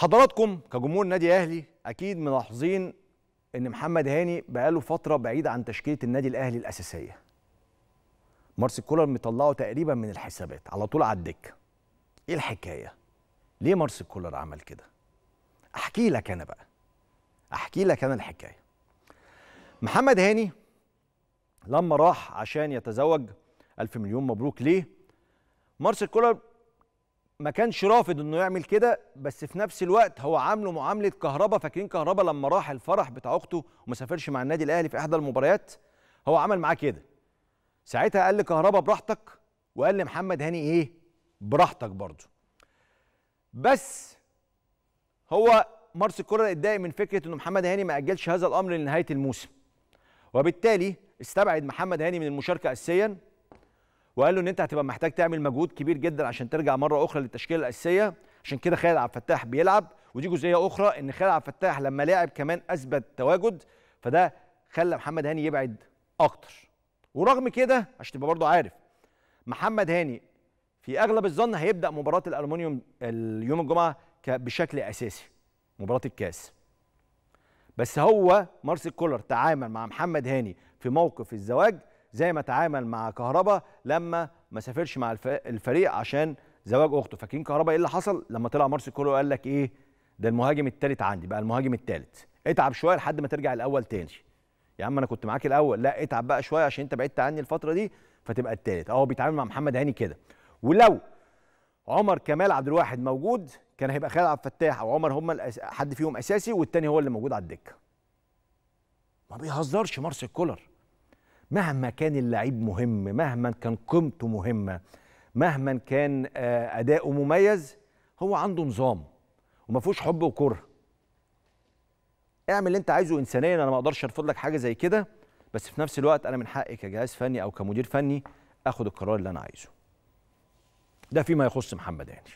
حضراتكم كجمهور نادي اهلي اكيد ملاحظين ان محمد هاني بقاله فتره بعيد عن تشكيله النادي الاهلي الاساسيه مارسيل كولر مطلعه تقريبا من الحسابات على طول على الدكه ايه الحكايه ليه مارسيل كولر عمل كده احكي لك انا بقى احكي لك انا الحكايه محمد هاني لما راح عشان يتزوج ألف مليون مبروك ليه مارسيل كولر ما كانش رافض انه يعمل كده بس في نفس الوقت هو عامله معامله كهربا فاكرين كهربا لما راح الفرح بتاع اخته وما سافرش مع النادي الاهلي في احدى المباريات هو عمل معاه كده ساعتها قال لكهربا براحتك وقال لمحمد هاني ايه براحتك برضه بس هو مارس الكره اتضايق من فكره انه محمد هاني ما اجلش هذا الامر لنهايه الموسم وبالتالي استبعد محمد هاني من المشاركه اساسيا وقال له ان انت هتبقى محتاج تعمل مجهود كبير جدا عشان ترجع مره اخرى للتشكيله الاساسيه عشان كده خالد عبد الفتاح بيلعب ودي جزئيه اخرى ان خالد عبد الفتاح لما لعب كمان اثبت تواجد فده خلى محمد هاني يبعد اكتر ورغم كده عشان تبقى برضه عارف محمد هاني في اغلب الظن هيبدا مباراه الالومنيوم اليوم الجمعه بشكل اساسي مباراه الكاس بس هو مارسيل كولر تعامل مع محمد هاني في موقف الزواج زي ما تعامل مع كهربا لما ما سافرش مع الفريق عشان زواج اخته فاكرين كهربا ايه اللي حصل لما طلع مارسيل كولو قال لك ايه ده المهاجم الثالث عندي بقى المهاجم الثالث اتعب شويه لحد ما ترجع الاول تاني يا عم انا كنت معاك الاول لا اتعب بقى شويه عشان انت بعدت عني الفتره دي فتبقى الثالث اهو بيتعامل مع محمد هاني كده ولو عمر كمال عبد الواحد موجود كان هيبقى خالد عبد الفتاح او عمر هم حد فيهم اساسي والتاني هو اللي موجود على الدكه ما بيهزرش مارسيل كولر مهما كان اللعيب مهم مهما كان قيمته مهمه مهما كان آه، اداؤه مميز هو عنده نظام وما فيهوش حب وكره اعمل اللي انت عايزه انسانيا انا ما اقدرش ارفض لك حاجه زي كده بس في نفس الوقت انا من حقي كجهاز فني او كمدير فني اخد القرار اللي انا عايزه ده فيما يخص محمد هاني